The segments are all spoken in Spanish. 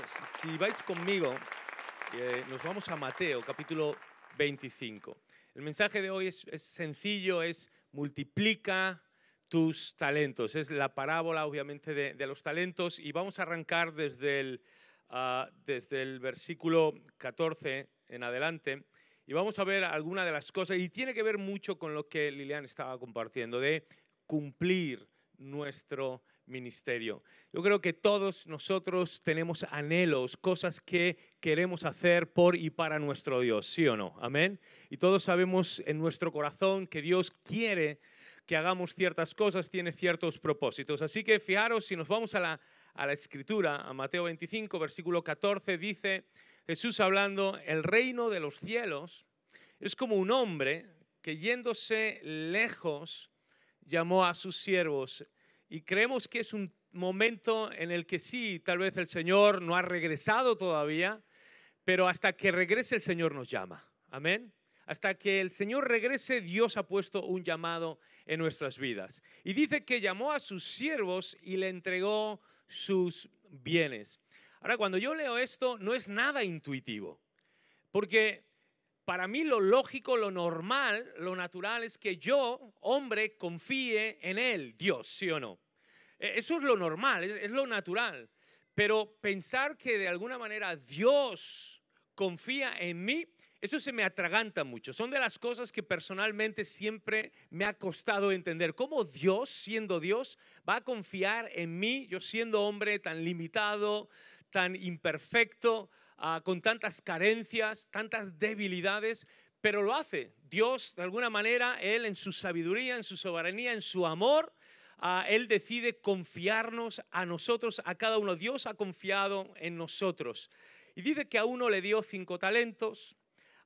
si vais conmigo, eh, nos vamos a Mateo, capítulo 25. El mensaje de hoy es, sencillo, es multiplica tus talentos. Es la parábola, obviamente, de, los talentos y vamos a arrancar desde el, ah, desde el versículo 14 en adelante y vamos a ver alguna de las cosas, y tiene que ver mucho con lo que Lilian estaba compartiendo, de cumplir nuestro ministerio. Yo creo que todos nosotros tenemos anhelos, cosas que queremos hacer por y para nuestro Dios, ¿sí o no? Amén. Y todos sabemos en nuestro corazón que Dios quiere que hagamos ciertas cosas, tiene ciertos propósitos. Así que fijaros, si nos vamos a la, a la escritura, a Mateo 25, versículo 14, dice Jesús hablando, el reino de los cielos es como un hombre que yéndose lejos llamó a sus siervos y creemos que es un momento en el que sí, tal vez el Señor no ha regresado todavía, pero hasta que regrese el Señor nos llama. Amén. Hasta que el Señor regrese, Dios ha puesto un llamado en nuestras vidas. Y dice que llamó a sus siervos y le entregó sus bienes. Ahora, cuando yo leo esto, no es nada intuitivo, porque para mí lo lógico, lo normal, lo natural es que yo, hombre, confíe en Él, Dios, ¿sí o no? E, eso es lo normal, es, lo natural. Pero pensar que de alguna manera Dios confía en mí, eso se me atraganta mucho. Son de las cosas que personalmente siempre me ha costado entender. ¿Cómo Dios, siendo Dios, va a confiar en mí, yo siendo hombre tan limitado, tan imperfecto, ah, con tantas carencias, tantas debilidades? Pero lo hace. Dios, de alguna manera, Él en su sabiduría, en su soberanía, en su amor, Ah, él decide confiarnos a nosotros, a cada uno. Dios ha confiado en nosotros. Y dice que a uno le dio cinco talentos,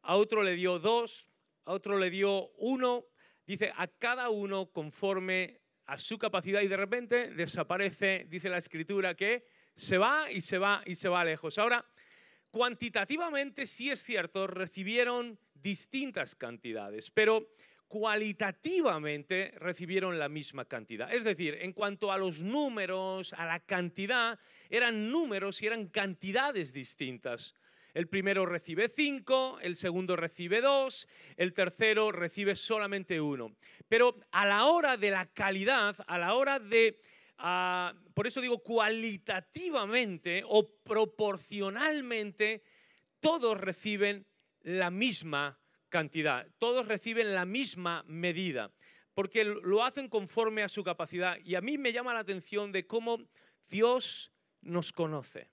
a otro le dio dos, a otro le dio uno. Dice a cada uno conforme a su capacidad y de repente desaparece, dice la escritura, que se va y se va y se va lejos. Ahora, cuantitativamente sí es cierto, recibieron distintas cantidades, pero cualitativamente recibieron la misma cantidad. Es decir, en cuanto a los números, a la cantidad, eran números y eran cantidades distintas. El primero recibe cinco, el segundo recibe dos, el tercero recibe solamente uno. Pero a la hora de la calidad, a la hora de, ah, por eso digo cualitativamente o proporcionalmente, todos reciben la misma cantidad. Todos reciben la misma medida, porque lo hacen conforme a su capacidad. Y a mí me llama la atención de cómo Dios nos conoce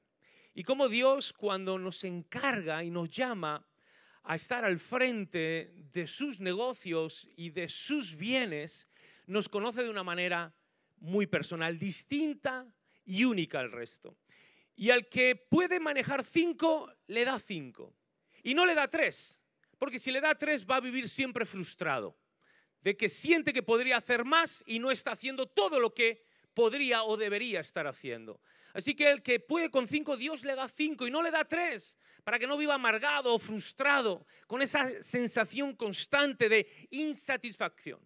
y cómo Dios cuando nos encarga y nos llama a estar al frente de sus negocios y de sus bienes, nos conoce de una manera muy personal, distinta y única al resto. Y al que puede manejar cinco, le da cinco. Y no le da tres. Porque si le da tres va a vivir siempre frustrado, de que siente que podría hacer más y no está haciendo todo lo que podría o debería estar haciendo. Así que el que puede con cinco, Dios le da cinco y no le da tres, para que no viva amargado o frustrado, con esa sensación constante de insatisfacción.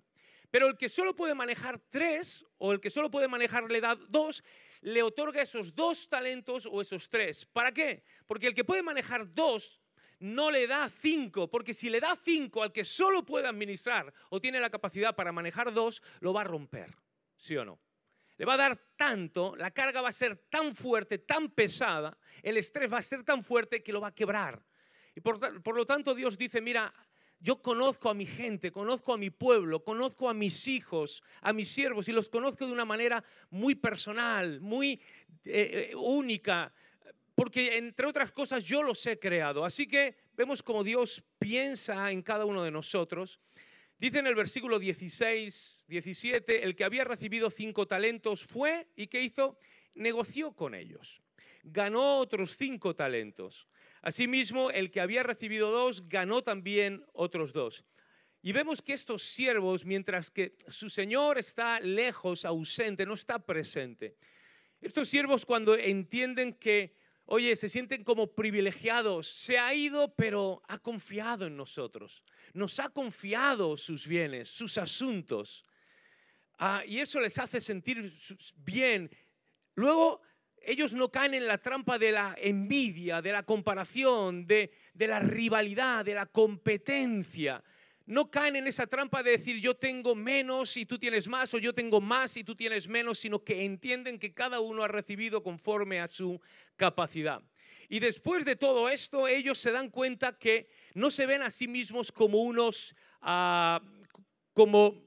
Pero el que solo puede manejar tres o el que solo puede manejar le da dos, le otorga esos dos talentos o esos tres. ¿Para qué? Porque el que puede manejar dos no le da cinco, porque si le da cinco al que solo puede administrar o tiene la capacidad para manejar dos, lo va a romper, ¿sí o no? Le va a dar tanto, la carga va a ser tan fuerte, tan pesada, el estrés va a ser tan fuerte que lo va a quebrar. Y por, lo tanto Dios dice, mira, yo conozco a mi gente, conozco a mi pueblo, conozco a mis hijos, a mis siervos, y los conozco de una manera muy personal, muy eh, eh, única, porque entre otras cosas yo los he creado. Así que vemos como Dios piensa en cada uno de nosotros. Dice en el versículo 16, 17, el que había recibido cinco talentos fue y ¿qué hizo? Negoció con ellos. Ganó otros cinco talentos. Asimismo, el que había recibido dos ganó también otros dos. Y vemos que estos siervos, mientras que su Señor está lejos, ausente, no está presente, estos siervos cuando entienden que oye, se sienten como privilegiados. Se ha ido, pero ha confiado en nosotros. Nos ha confiado sus bienes, sus asuntos. Ah, y eso les hace sentir bien. Luego, ellos no caen en la trampa de la envidia, de la comparación, de la rivalidad, de la competencia no caen en esa trampa de decir yo tengo menos y tú tienes más o yo tengo más y tú tienes menos, sino que entienden que cada uno ha recibido conforme a su capacidad. Y después de todo esto, ellos se dan cuenta que no se ven a sí mismos como unos, ah, como,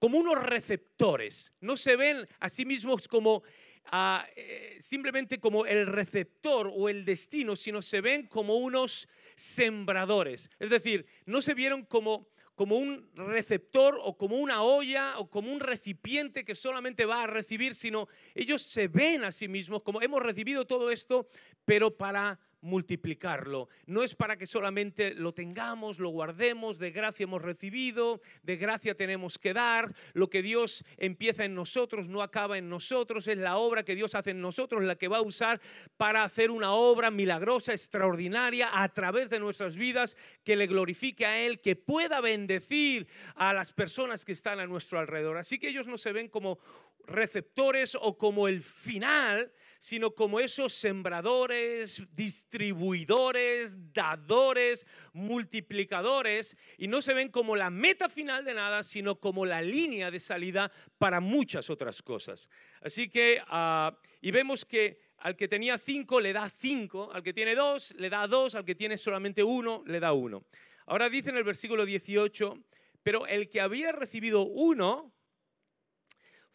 como unos receptores, no se ven a sí mismos como ah, eh, simplemente como el receptor o el destino, sino se ven como unos sembradores. Es decir, no se vieron como, como un receptor o como una olla o como un recipiente que solamente va a recibir, sino ellos se ven a sí mismos como hemos recibido todo esto, pero para multiplicarlo. No es para que solamente lo tengamos, lo guardemos, de gracia hemos recibido, de gracia tenemos que dar. Lo que Dios empieza en nosotros no acaba en nosotros, es la obra que Dios hace en nosotros la que va a usar para hacer una obra milagrosa, extraordinaria a través de nuestras vidas que le glorifique a Él, que pueda bendecir a las personas que están a nuestro alrededor. Así que ellos no se ven como receptores o como el final sino como esos sembradores, distribuidores, dadores, multiplicadores, y no se ven como la meta final de nada, sino como la línea de salida para muchas otras cosas. Así que, ah, y vemos que al que tenía cinco le da cinco, al que tiene dos le da dos, al que tiene solamente uno le da uno. Ahora dice en el versículo 18, pero el que había recibido uno,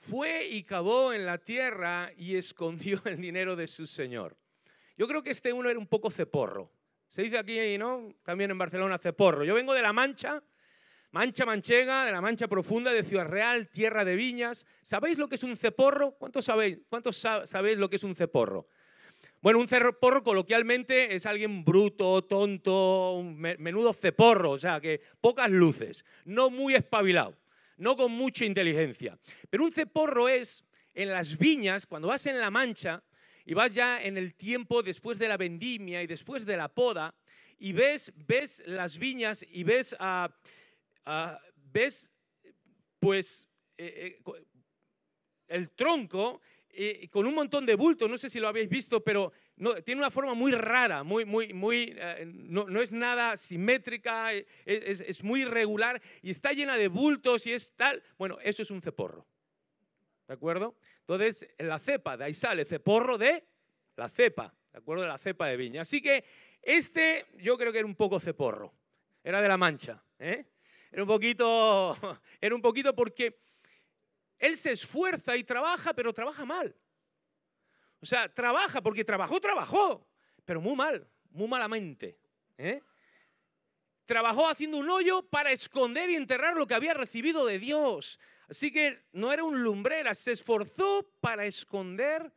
fue y cavó en la tierra y escondió el dinero de su señor. Yo creo que este uno era un poco ceporro. Se dice aquí, ¿no? También en Barcelona, ceporro. Yo vengo de La Mancha, Mancha Manchega, de la Mancha Profunda, de Ciudad Real, tierra de viñas. ¿Sabéis lo que es un ceporro? ¿Cuántos sabéis, cuántos sabéis lo que es un ceporro? Bueno, un ceporro coloquialmente es alguien bruto, tonto, menudo ceporro, o sea, que pocas luces, no muy espabilado no con mucha inteligencia. Pero un ceporro es en las viñas, cuando vas en la mancha y vas ya en el tiempo después de la vendimia y después de la poda, y ves, ves las viñas y ves, ah, ah, ves pues, eh, eh, el tronco eh, con un montón de bultos, no sé si lo habéis visto, pero no, tiene una forma muy rara, muy, muy, eh, no, es nada simétrica, eh, es, muy irregular y está llena de bultos y es tal. Bueno, eso es un ceporro. ¿De acuerdo? Entonces, la cepa, de ahí sale, ceporro de la cepa, ¿de acuerdo? De la cepa de viña. Así que este yo creo que era un poco ceporro, era de la mancha, ¿eh? un poquito, era un poquito porque él se esfuerza y trabaja, pero trabaja mal. O sea, trabaja, porque trabajó, trabajó, pero muy mal, muy malamente. ¿eh? Trabajó haciendo un hoyo para esconder y enterrar lo que había recibido de Dios. Así que no era un lumbrera, se esforzó para esconder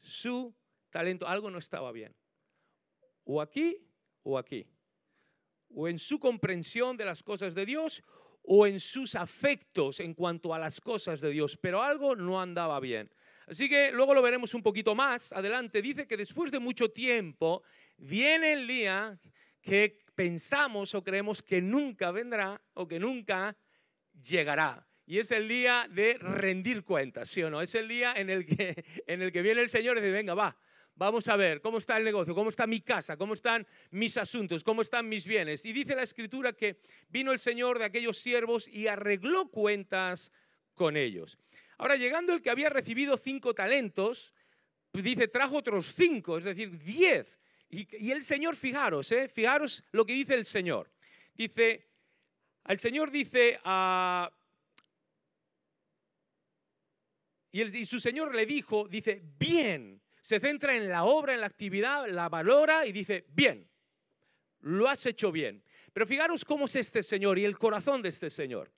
su talento. Algo no estaba bien. O aquí o aquí. O en su comprensión de las cosas de Dios o en sus afectos en cuanto a las cosas de Dios. Pero algo no andaba bien. Así que luego lo veremos un poquito más adelante. Dice que después de mucho tiempo viene el día que pensamos o creemos que nunca vendrá o que nunca llegará. Y es el día de rendir cuentas, ¿sí o no? Es el día en el que, viene el Señor y dice, venga, va, vamos a ver cómo está el negocio, cómo está mi casa, cómo están mis asuntos, cómo están mis bienes. Y dice la escritura que vino el Señor de aquellos siervos y arregló cuentas con ellos. Ahora, llegando el que había recibido cinco talentos, pues dice, trajo otros cinco, es decir, diez. Y, el Señor, fijaros, ¿eh? fijaros lo que dice el Señor. Dice, el Señor dice a... y, y su Señor le dijo, dice, bien, se centra en la obra, en la actividad, la valora y dice, bien, lo has hecho bien. Pero fijaros cómo es este Señor y el corazón de este Señor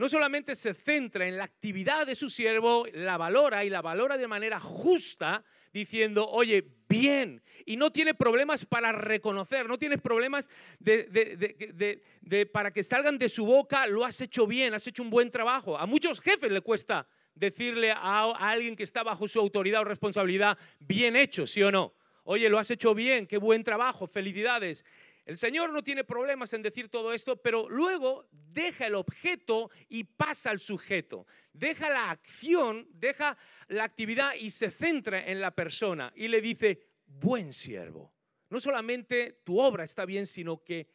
no solamente se centra en la actividad de su siervo, la valora y la valora de manera justa, diciendo, oye, bien, y no tiene problemas para reconocer, no tiene problemas de, para que salgan de su boca, lo has hecho bien, has hecho un buen trabajo. A muchos jefes le cuesta decirle a alguien que está bajo su autoridad o responsabilidad, bien hecho, sí o no. Oye, lo has hecho bien, qué buen trabajo, felicidades. El Señor no tiene problemas en decir todo esto, pero luego deja el objeto y pasa al sujeto. Deja la acción, deja la actividad y se centra en la persona y le dice, buen siervo. No solamente tu obra está bien, sino que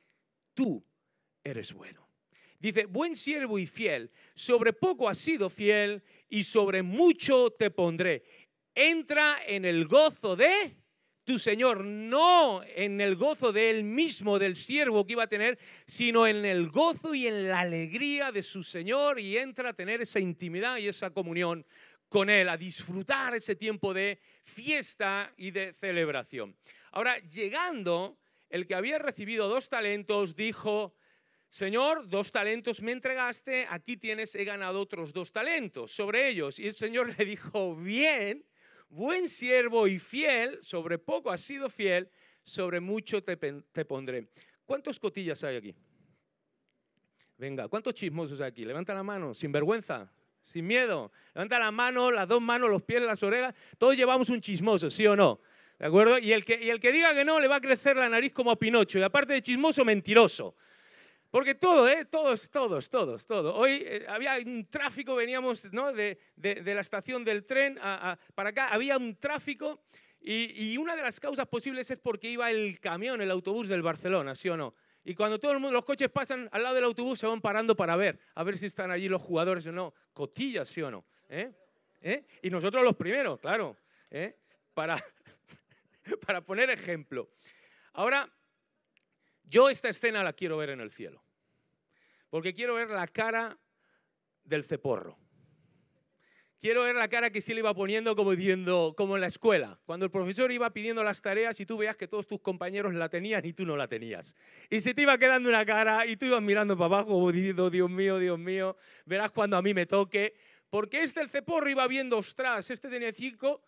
tú eres bueno. Dice, buen siervo y fiel, sobre poco has sido fiel y sobre mucho te pondré. Entra en el gozo de tu Señor, no en el gozo de él mismo, del siervo que iba a tener, sino en el gozo y en la alegría de su Señor y entra a tener esa intimidad y esa comunión con él, a disfrutar ese tiempo de fiesta y de celebración. Ahora, llegando, el que había recibido dos talentos dijo, Señor, dos talentos me entregaste, aquí tienes, he ganado otros dos talentos sobre ellos. Y el Señor le dijo, bien buen siervo y fiel, sobre poco has sido fiel, sobre mucho te, pondré. ¿Cuántos cotillas hay aquí? Venga, ¿cuántos chismosos hay aquí? Levanta la mano, sin vergüenza, sin miedo. Levanta la mano, las dos manos, los pies, las orejas. Todos llevamos un chismoso, ¿sí o no? ¿De acuerdo? Y el que, y el que diga que no, le va a crecer la nariz como a Pinocho. Y aparte de chismoso, mentiroso. Porque todo, ¿eh? todos, todos, todos, todo. Hoy eh, había un tráfico, veníamos de, la estación del tren para acá, había un tráfico y, una de las causas posibles es porque iba el camión, el autobús del Barcelona, ¿sí o no? Y cuando todo los coches pasan al lado del autobús, se van parando para ver, a ver si están allí los jugadores o no. Cotillas, ¿sí o no? ¿Eh? ¿Eh? Y nosotros los primeros, claro, para, para poner ejemplo. Ahora, yo esta escena la quiero ver en el cielo. Porque quiero ver la cara del ceporro. Quiero ver la cara que sí le iba poniendo como diciendo, como en la escuela, cuando el profesor iba pidiendo las tareas y tú veías que todos tus compañeros la tenían y tú no la tenías. Y se te iba quedando una cara y tú ibas mirando para abajo diciendo, Dios mío, Dios mío, verás cuando a mí me toque. Porque este el ceporro iba viendo, ostras, este tenía cinco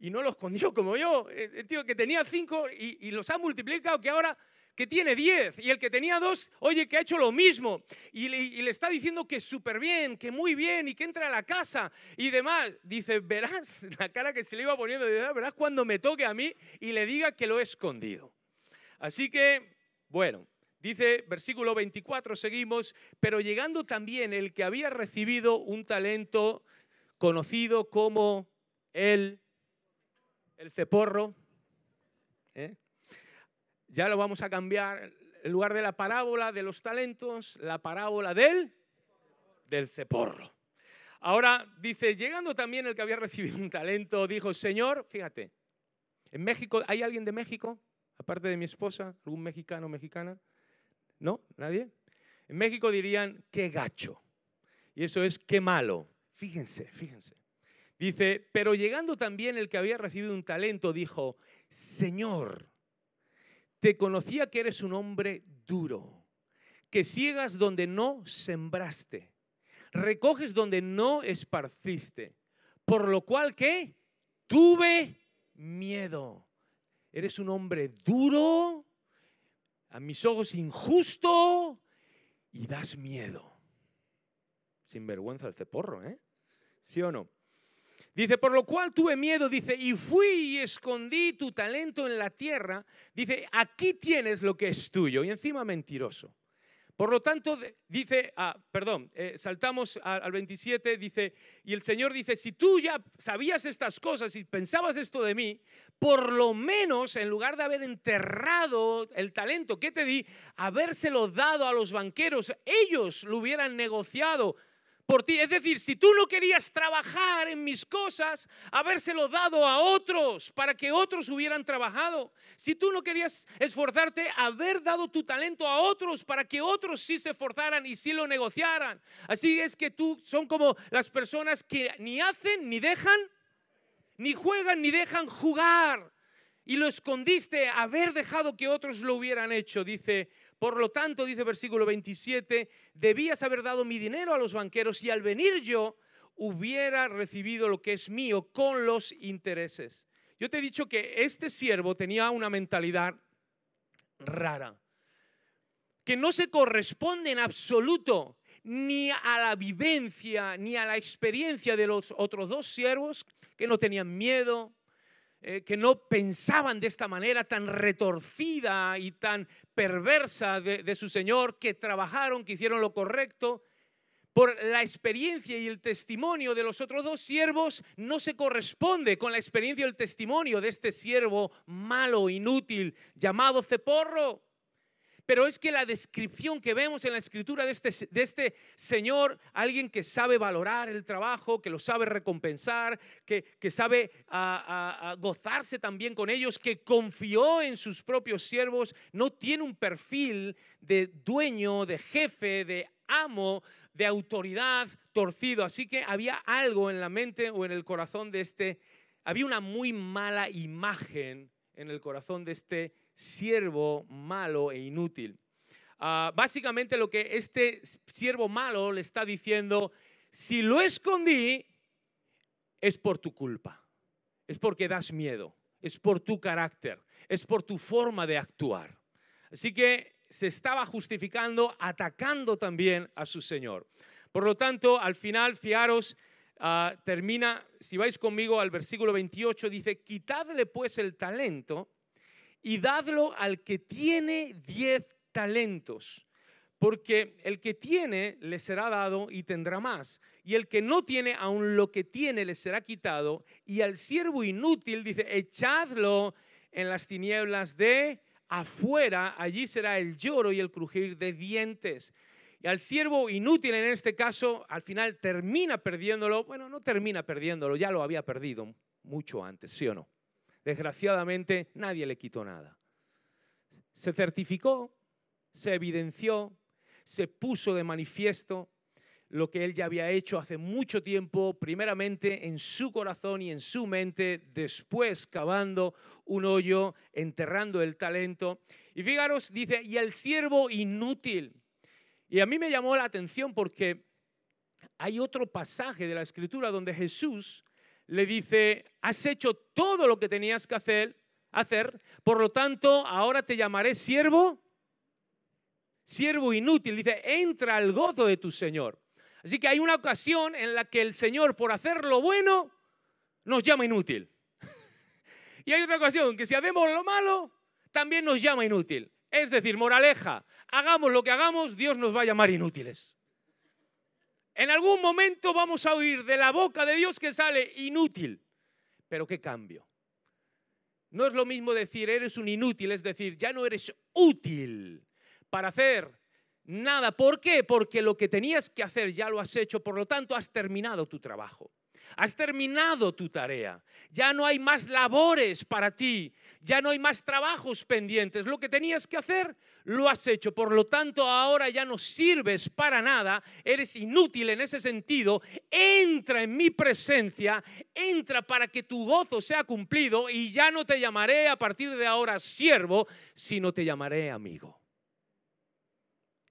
y no lo escondió como yo. El tío que tenía cinco y los ha multiplicado, que ahora que tiene 10 y el que tenía 2, oye, que ha hecho lo mismo y le, está diciendo que súper bien, que muy bien y que entra a la casa y demás. Dice, verás la cara que se le iba poniendo, ah, verás cuando me toque a mí y le diga que lo he escondido. Así que, bueno, Dice versículo 24, seguimos, pero llegando también el que había recibido un talento conocido como el, el ceporro, ¿eh? ya lo vamos a cambiar. En lugar de la parábola de los talentos, la parábola del, del ceporro. Ahora dice, llegando también el que había recibido un talento, dijo, Señor, fíjate, en México, ¿hay alguien de México? Aparte de mi esposa, algún mexicano, mexicana. ¿No? ¿Nadie? En México dirían, qué gacho. Y eso es, qué malo. Fíjense, fíjense. Dice, pero llegando también el que había recibido un talento, dijo, Señor, te conocía que eres un hombre duro, que ciegas donde no sembraste, recoges donde no esparciste, por lo cual que tuve miedo. Eres un hombre duro, a mis ojos injusto y das miedo. Sin vergüenza el ceporro, ¿eh? ¿Sí o no? Dice, por lo cual tuve miedo, dice, y fui y escondí tu talento en la tierra. Dice, aquí tienes lo que es tuyo. Y encima mentiroso. Por lo tanto, dice, ah, perdón, eh, saltamos al 27, dice, y el Señor dice, si tú ya sabías estas cosas y pensabas esto de mí, por lo menos en lugar de haber enterrado el talento que te di, habérselo dado a los banqueros, ellos lo hubieran negociado por ti. Es decir, si tú no querías trabajar en mis cosas, habérselo dado a otros para que otros hubieran trabajado. Si tú no querías esforzarte, haber dado tu talento a otros para que otros sí se esforzaran y sí lo negociaran. Así es que tú son como las personas que ni hacen, ni dejan, ni juegan, ni dejan jugar. Y lo escondiste haber dejado que otros lo hubieran hecho, dice por lo tanto, dice versículo 27, debías haber dado mi dinero a los banqueros y al venir yo hubiera recibido lo que es mío con los intereses. Yo te he dicho que este siervo tenía una mentalidad rara, que no se corresponde en absoluto ni a la vivencia, ni a la experiencia de los otros dos siervos, que no tenían miedo, eh, que no pensaban de esta manera tan retorcida y tan perversa de, de su Señor, que trabajaron, que hicieron lo correcto. Por la experiencia y el testimonio de los otros dos siervos no se corresponde con la experiencia y el testimonio de este siervo malo, inútil, llamado Ceporro. Pero es que la descripción que vemos en la escritura de este, de este Señor, alguien que sabe valorar el trabajo, que lo sabe recompensar, que, que sabe ah, ah, ah, gozarse también con ellos, que confió en sus propios siervos, no tiene un perfil de dueño, de jefe, de amo, de autoridad torcido. Así que había algo en la mente o en el corazón de este, había una muy mala imagen en el corazón de este siervo malo e inútil. Ah, básicamente lo que este siervo malo le está diciendo, si lo escondí, es por tu culpa, es porque das miedo, es por tu carácter, es por tu forma de actuar. Así que se estaba justificando, atacando también a su Señor. Por lo tanto, al final, fiaros, ah, termina, si vais conmigo al versículo 28, dice, quitadle pues el talento y dadlo al que tiene diez talentos, porque el que tiene le será dado y tendrá más, y el que no tiene, aún lo que tiene le será quitado, y al siervo inútil dice, echadlo en las tinieblas de afuera, allí será el lloro y el crujir de dientes. Y al siervo inútil en este caso, al final termina perdiéndolo, bueno, no termina perdiéndolo, ya lo había perdido mucho antes, ¿sí o no? Desgraciadamente nadie le quitó nada. Se certificó, se evidenció, se puso de manifiesto lo que él ya había hecho hace mucho tiempo, primeramente en su corazón y en su mente, después cavando un hoyo, enterrando el talento. Y fijaros, dice, y el siervo inútil. Y a mí me llamó la atención porque hay otro pasaje de la escritura donde Jesús le dice, has hecho todo lo que tenías que hacer, hacer, por lo tanto, ahora te llamaré siervo, siervo inútil. Dice, entra al gozo de tu Señor. Así que hay una ocasión en la que el Señor, por hacer lo bueno, nos llama inútil. y hay otra ocasión que si hacemos lo malo, también nos llama inútil. Es decir, moraleja, hagamos lo que hagamos, Dios nos va a llamar inútiles. En algún momento vamos a oír de la boca de Dios que sale inútil. Pero qué cambio. No es lo mismo decir eres un inútil, es decir, ya no eres útil para hacer nada. ¿Por qué? Porque lo que tenías que hacer ya lo has hecho, por lo tanto has terminado tu trabajo. Has terminado tu tarea. Ya no hay más labores para ti. Ya no hay más trabajos pendientes. Lo que tenías que hacer, lo has hecho. Por lo tanto, ahora ya no sirves para nada. Eres inútil en ese sentido. Entra en mi presencia. Entra para que tu gozo sea cumplido. Y ya no te llamaré a partir de ahora siervo, sino te llamaré amigo.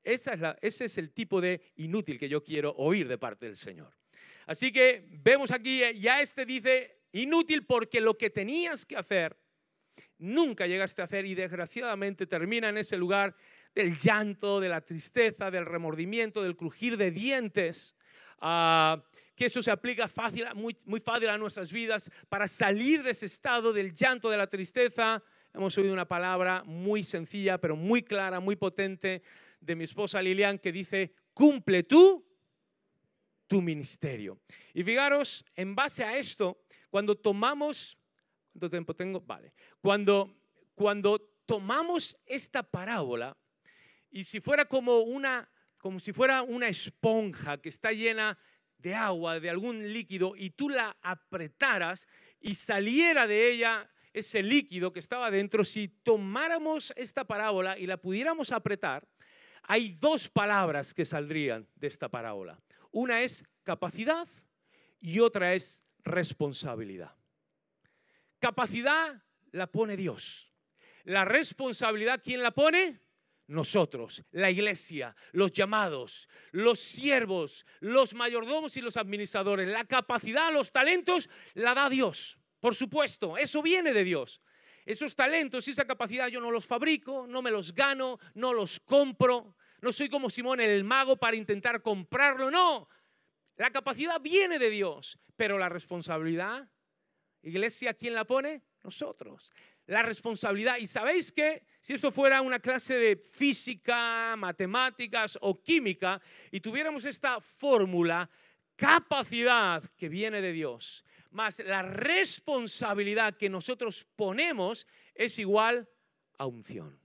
ese es el tipo de inútil que yo quiero oír de parte del Señor. Así que vemos aquí, eh, ya este dice, inútil porque lo que tenías que hacer, nunca llegaste a hacer y desgraciadamente termina en ese lugar del llanto, de la tristeza, del remordimiento, del crujir de dientes. Ah, que eso se aplica fácil, muy, muy fácil a nuestras vidas para salir de ese estado del llanto, de la tristeza. Hemos oído una palabra muy sencilla, pero muy clara, muy potente de mi esposa Lilian que dice, cumple tú tu ministerio. Y fijaros, en base a esto, cuando tomamos, ¿cuánto tiempo tengo? Vale, cuando, cuando tomamos esta parábola y si fuera como una, como si fuera una esponja que está llena de agua, de algún líquido, y tú la apretaras y saliera de ella ese líquido que estaba dentro, si tomáramos esta parábola y la pudiéramos apretar, hay dos palabras que saldrían de esta parábola. Una es capacidad y otra es responsabilidad. Capacidad la pone Dios. La responsabilidad, ¿quién la pone? Nosotros, la iglesia, los llamados, los siervos, los mayordomos y los administradores. La capacidad, los talentos, la da Dios. Por supuesto, eso viene de Dios. Esos talentos y esa capacidad yo no los fabrico, no me los gano, no los compro. No soy como Simón el mago para intentar comprarlo, no. La capacidad viene de Dios, pero la responsabilidad, iglesia, ¿quién la pone? Nosotros. La responsabilidad. Y sabéis que si esto fuera una clase de física, matemáticas o química y tuviéramos esta fórmula, capacidad que viene de Dios, más la responsabilidad que nosotros ponemos es igual a unción.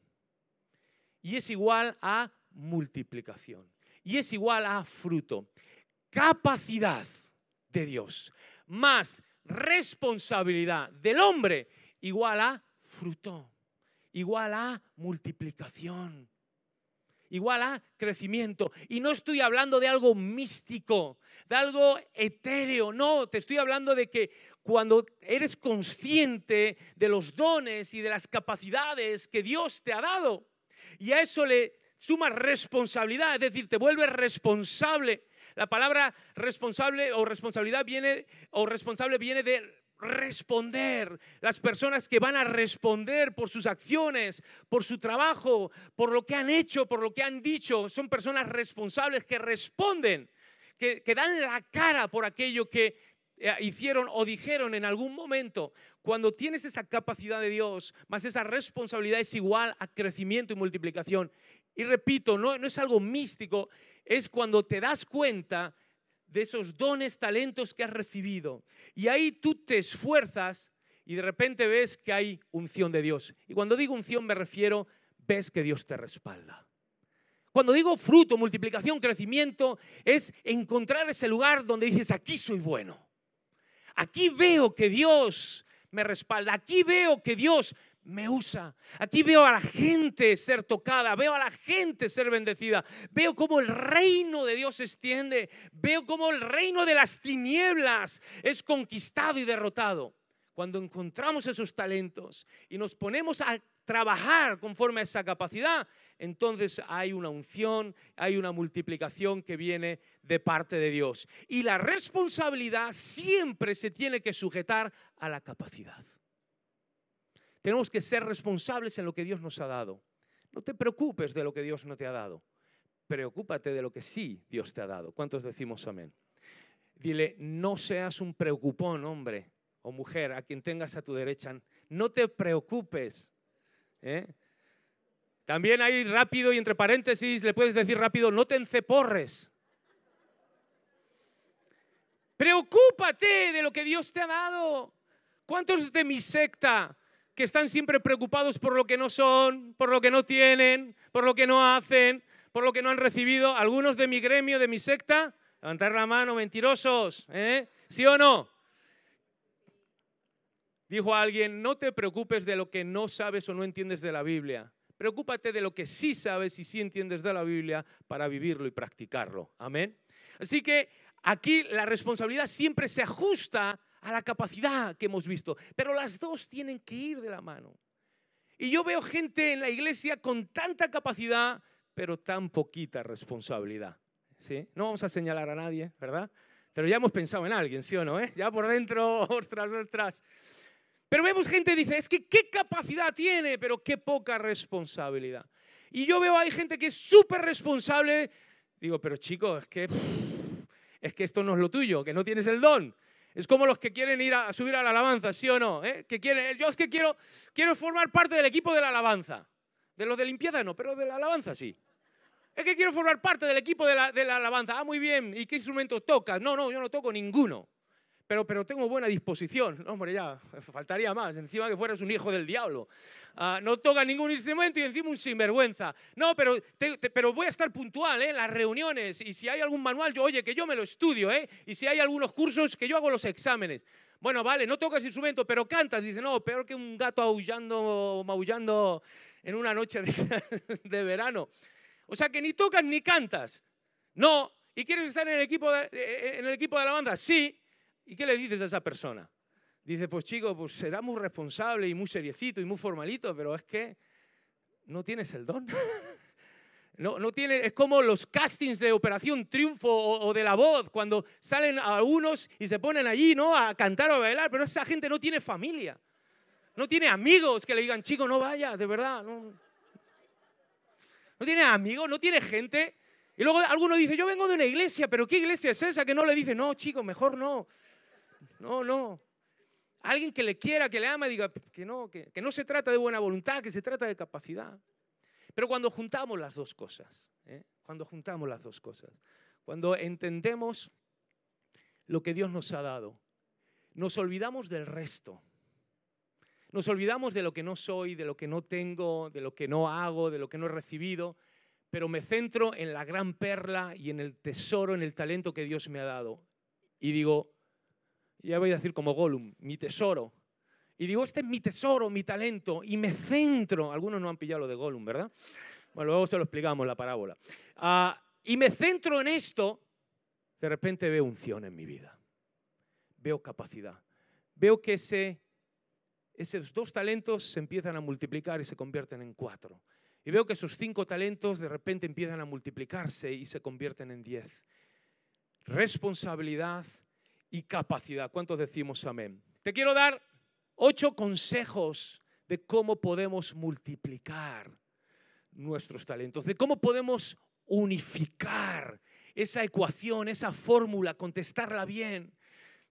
Y es igual a multiplicación. Y es igual a fruto. Capacidad de Dios más responsabilidad del hombre igual a fruto, igual a multiplicación, igual a crecimiento. Y no estoy hablando de algo místico, de algo etéreo, no, te estoy hablando de que cuando eres consciente de los dones y de las capacidades que Dios te ha dado, y a eso le suma responsabilidad, es decir, te vuelves responsable. La palabra responsable o responsabilidad viene o responsable viene de responder. Las personas que van a responder por sus acciones, por su trabajo, por lo que han hecho, por lo que han dicho, son personas responsables que responden, que dan la cara por aquello que eh, hicieron o dijeron en algún momento. Cuando tienes esa capacidad de Dios, más esa responsabilidad es igual a crecimiento y multiplicación y repito, no, es algo místico, es cuando te das cuenta de esos dones, talentos que has recibido. Y ahí tú te esfuerzas y de repente ves que hay unción de Dios. Y cuando digo unción me refiero, ves que Dios te respalda. Cuando digo fruto, multiplicación, crecimiento, es encontrar ese lugar donde dices, aquí soy bueno. Aquí veo que Dios me respalda. Aquí veo que Dios me usa. Aquí veo a la gente ser tocada, veo a la gente ser bendecida, veo cómo el reino de Dios se extiende, veo cómo el reino de las tinieblas es conquistado y derrotado. Cuando encontramos esos talentos y nos ponemos a trabajar conforme a esa capacidad, entonces hay una unción, hay una multiplicación que viene de parte de Dios. Y la responsabilidad siempre se tiene que sujetar a la capacidad. Tenemos que ser responsables en lo que Dios nos ha dado. No te preocupes de lo que Dios no te ha dado. Preocúpate de lo que sí Dios te ha dado. ¿Cuántos decimos amén? Dile, no seas un preocupón, hombre o mujer, a quien tengas a tu derecha. No te preocupes. ¿eh? También ahí rápido y entre paréntesis le puedes decir rápido, no te enceporres. Preocúpate de lo que Dios te ha dado. ¿Cuántos de mi secta que están siempre preocupados por lo que no son, por lo que no tienen, por lo que no hacen, por lo que no han recibido. Algunos de mi gremio, de mi secta, levantar la mano, mentirosos, ¿eh? ¿sí o no? Dijo alguien, no te preocupes de lo que no sabes o no entiendes de la Biblia. Preocúpate de lo que sí sabes y sí entiendes de la Biblia para vivirlo y practicarlo. Amén. Así que aquí la responsabilidad siempre se ajusta a la capacidad que hemos visto. Pero las dos tienen que ir de la mano. Y yo veo gente en la iglesia con tanta capacidad, pero tan poquita responsabilidad. ¿Sí? No vamos a señalar a nadie, ¿verdad? Pero ya hemos pensado en alguien, ¿sí o no? Eh? Ya por dentro, ostras, ostras. Pero vemos gente que dice, es que qué capacidad tiene, pero qué poca responsabilidad. Y yo veo hay gente que es súper responsable. Digo, pero chico, es que, es que esto no es lo tuyo, que no tienes el don. Es como los que quieren ir a, subir a la alabanza, ¿sí o no? ¿Eh? yo es que quiero, quiero formar parte del equipo de la alabanza. De los de limpieza no, pero de la alabanza sí. Es que quiero formar parte del equipo de la, de la alabanza. Ah, muy bien. ¿Y qué instrumentos tocas? No, no, yo no toco ninguno pero, pero tengo buena disposición. No, hombre, ya, faltaría más. Encima que fueras un hijo del diablo. Ah, no tocas ningún instrumento y encima un sinvergüenza. No, pero, pero voy a estar puntual en ¿eh? las reuniones. Y si hay algún manual, yo, oye, que yo me lo estudio. ¿eh? Y si hay algunos cursos, que yo hago los exámenes. Bueno, vale, no tocas instrumento, pero cantas. Dice, no, peor que un gato aullando, maullando en una noche de, verano. O sea que ni tocas ni cantas. No. ¿Y quieres estar en el equipo eh, en el equipo de la banda? Sí. ¿Y qué le dices a esa persona? Dice, pues chico, pues será muy responsable y muy seriecito y muy formalito, pero es que no tienes el don. No, no tiene, es como los castings de Operación Triunfo o, de La Voz, cuando salen algunos y se ponen allí ¿no? a cantar o a bailar, pero esa gente no tiene familia, no tiene amigos que le digan, chico, no vaya, de verdad. No, no tiene amigos, no tiene gente. Y luego alguno dice, yo vengo de una iglesia, pero ¿qué iglesia es esa que no le dice, no, chico, mejor no? No, no. Alguien que le quiera, que le ama, diga que no, que, no se trata de buena voluntad, que se trata de capacidad. Pero cuando juntamos las dos cosas, ¿eh? cuando juntamos las dos cosas, cuando entendemos lo que Dios nos ha dado, nos olvidamos del resto. Nos olvidamos de lo que no soy, de lo que no tengo, de lo que no hago, de lo que no he recibido, pero me centro en la gran perla y en el tesoro, en el talento que Dios me ha dado. Y digo, ya voy a decir como Gollum, mi tesoro. Y digo, este es mi tesoro, mi talento, y me centro. Algunos no han pillado lo de Gollum, ¿verdad? Bueno, luego se lo explicamos la parábola. Ah, y me centro en esto, de repente veo unción en mi vida. Veo capacidad. Veo que ese, esos dos talentos se empiezan a multiplicar y se convierten en cuatro. Y veo que esos cinco talentos de repente empiezan a multiplicarse y se convierten en diez. Responsabilidad, y capacidad. ¿Cuántos decimos amén? Te quiero dar ocho consejos de cómo podemos multiplicar nuestros talentos, de cómo podemos unificar esa ecuación, esa fórmula, contestarla bien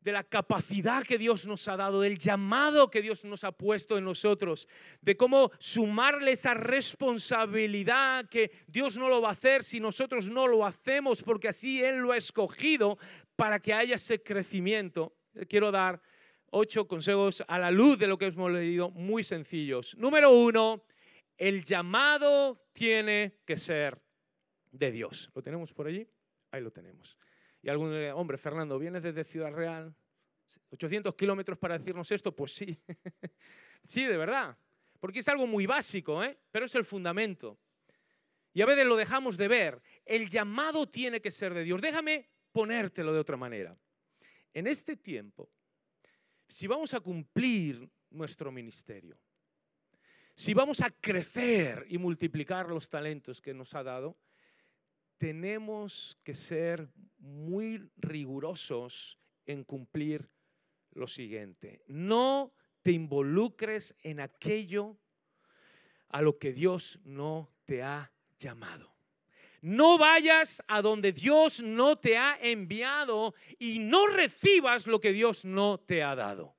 de la capacidad que Dios nos ha dado, del llamado que Dios nos ha puesto en nosotros, de cómo sumarle esa responsabilidad que Dios no lo va a hacer si nosotros no lo hacemos, porque así Él lo ha escogido para que haya ese crecimiento. Quiero dar ocho consejos a la luz de lo que hemos leído, muy sencillos. Número uno, el llamado tiene que ser de Dios. ¿Lo tenemos por allí? Ahí lo tenemos. Y alguno hombre, Fernando, vienes desde Ciudad Real, 800 kilómetros para decirnos esto, pues sí, sí, de verdad, porque es algo muy básico, ¿eh? pero es el fundamento. Y a veces lo dejamos de ver. El llamado tiene que ser de Dios. Déjame ponértelo de otra manera. En este tiempo, si vamos a cumplir nuestro ministerio, si vamos a crecer y multiplicar los talentos que nos ha dado, tenemos que ser muy rigurosos en cumplir lo siguiente. No te involucres en aquello a lo que Dios no te ha llamado. No vayas a donde Dios no te ha enviado y no recibas lo que Dios no te ha dado.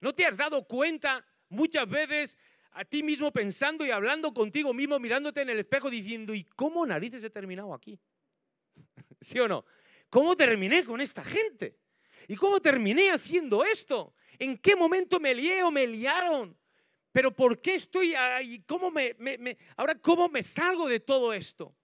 ¿No te has dado cuenta muchas veces a ti mismo pensando y hablando contigo mismo, mirándote en el espejo, diciendo, ¿y cómo narices he terminado aquí? ¿Sí o no? ¿Cómo terminé con esta gente? ¿Y cómo terminé haciendo esto? ¿En qué momento me lié o me liaron? Pero ¿por qué estoy ahí? ¿Cómo me, ahora, ¿cómo me salgo de todo esto?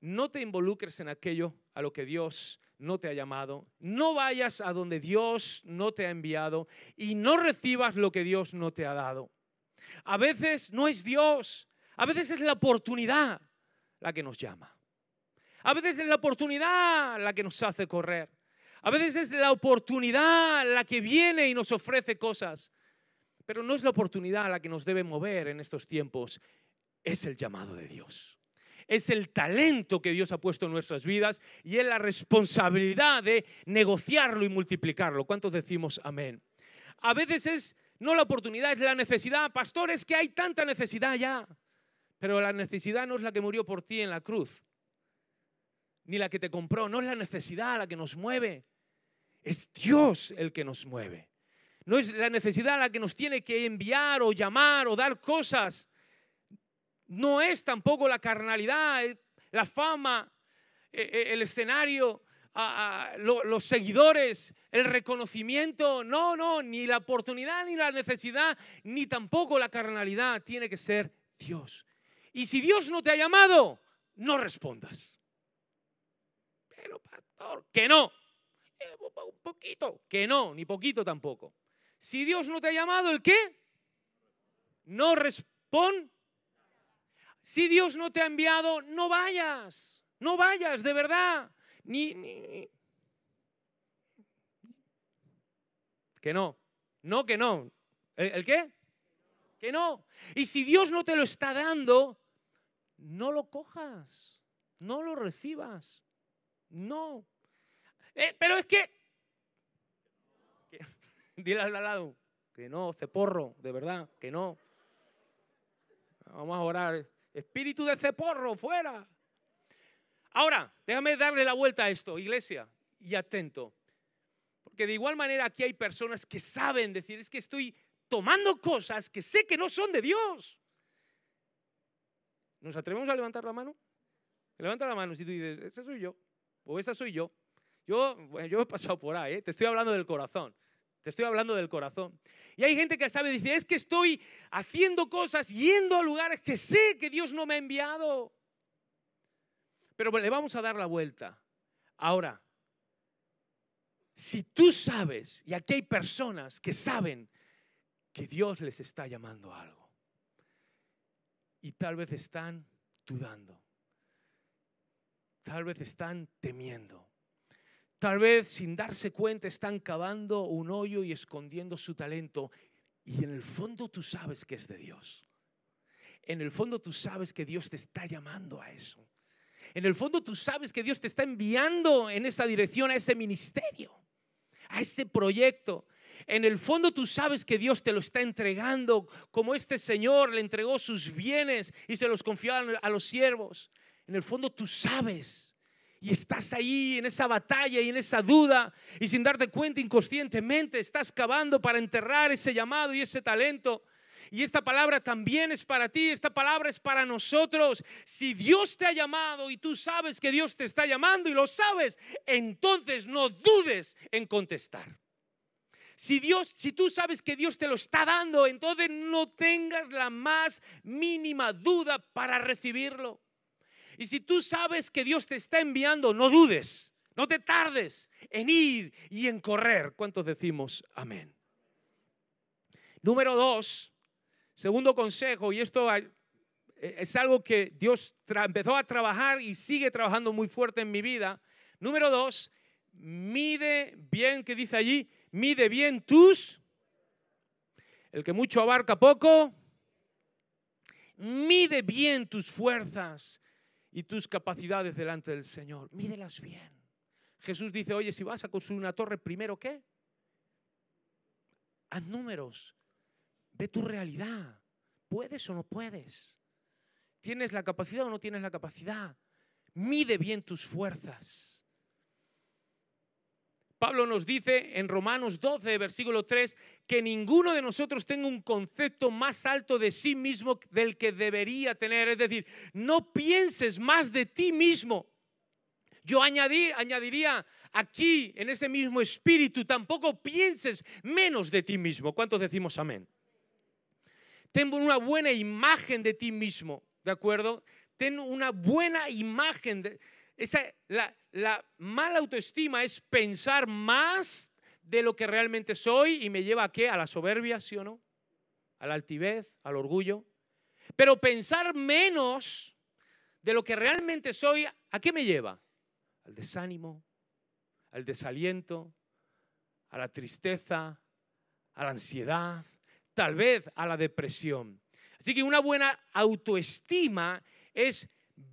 No te involucres en aquello a lo que Dios no te ha llamado, no vayas a donde Dios no te ha enviado y no recibas lo que Dios no te ha dado. A veces no es Dios, a veces es la oportunidad la que nos llama. A veces es la oportunidad la que nos hace correr. A veces es la oportunidad la que viene y nos ofrece cosas. Pero no es la oportunidad la que nos debe mover en estos tiempos, es el llamado de Dios. Es el talento que Dios ha puesto en nuestras vidas y es la responsabilidad de negociarlo y multiplicarlo. ¿Cuántos decimos amén? A veces es no la oportunidad, es la necesidad. Pastores, que hay tanta necesidad ya. Pero la necesidad no es la que murió por ti en la cruz, ni la que te compró. No es la necesidad la que nos mueve. Es Dios el que nos mueve. No es la necesidad la que nos tiene que enviar o llamar o dar cosas. No es tampoco la carnalidad, eh, la fama, eh, eh, el escenario, los seguidores, el reconocimiento. No, no, ni la oportunidad, ni la necesidad, ni tampoco la carnalidad. Tiene que ser Dios. Y si Dios no te ha llamado, no respondas. Pero, pastor, que no. Un poquito. Que no, ni poquito tampoco. Si Dios no te ha llamado, ¿el qué? No respond. Si Dios no te ha enviado, no vayas. No vayas, de verdad ni, ni. Que no, no, que no. ¿El, qué? Que no. Y si Dios no te lo está dando, no lo cojas, no lo recibas. No. Eh, pero es que... Dile al lado, que no, ceporro, de verdad, que no. Vamos a orar. Espíritu de ceporro, fuera. Ahora, déjame darle la vuelta a esto, iglesia, y atento. Porque de igual manera aquí hay personas que saben decir, es que estoy tomando cosas que sé que no son de Dios. ¿Nos atrevemos a levantar la mano? Levanta la mano si tú dices, esa soy yo, o esa soy yo. Yo, yo he pasado por ahí, ¿eh? te estoy hablando del corazón. Te estoy hablando del corazón. Y hay gente que sabe, dice, es que estoy haciendo cosas, yendo a lugares que sé que Dios no me ha enviado. Pero le vamos a dar la vuelta. Ahora, si tú sabes, y aquí hay personas que saben que Dios les está llamando a algo, y tal vez están dudando, tal vez están temiendo, tal vez sin darse cuenta están cavando un hoyo y escondiendo su talento, y en el fondo tú sabes que es de Dios. En el fondo tú sabes que Dios te está llamando a eso. En el fondo tú sabes que Dios te está enviando en esa dirección, a ese ministerio, a ese proyecto. En el fondo tú sabes que Dios te lo está entregando, como este Señor le entregó sus bienes y se los confió a los siervos. En el fondo tú sabes y estás ahí en esa batalla y en esa duda y sin darte cuenta inconscientemente estás cavando para enterrar ese llamado y ese talento. Y esta palabra también es para ti, esta palabra es para nosotros. Si Dios te ha llamado y tú sabes que Dios te está llamando y lo sabes, entonces no dudes en contestar. Si Dios, si tú sabes que Dios te lo está dando, entonces no tengas la más mínima duda para recibirlo. Y si tú sabes que Dios te está enviando, no dudes, no te tardes en ir y en correr. ¿Cuántos decimos amén? Número dos, Segundo consejo, y esto e, es algo que Dios empezó a trabajar y sigue trabajando muy fuerte en mi vida. Número dos, mide bien, ¿qué dice allí, mide bien tus. El que mucho abarca poco, mide bien tus fuerzas y tus capacidades delante del Señor. Mídelas bien. Jesús dice, oye, si vas a construir una torre, primero qué? Haz números, de tu realidad. ¿Puedes o no puedes? ¿Tienes la capacidad o no tienes la capacidad? Mide bien tus fuerzas. Pablo nos dice en Romanos 12, versículo 3, que ninguno de nosotros tenga un concepto más alto de sí mismo del que debería tener. Es decir, no pienses más de ti mismo. Yo añadiría aquí, en ese mismo espíritu, tampoco pienses menos de ti mismo. ¿Cuántos decimos amén? Ten una buena imagen de ti mismo, ¿de acuerdo? Tengo una buena imagen. De, esa, la, la mala autoestima es pensar más de lo que realmente soy y me lleva a qué? A la soberbia, ¿sí o no? A la altivez, al orgullo. Pero pensar menos de lo que realmente soy, ¿a qué me lleva? Al desánimo, al desaliento, a la tristeza, a la ansiedad, tal vez a la depresión. Así que una buena autoestima es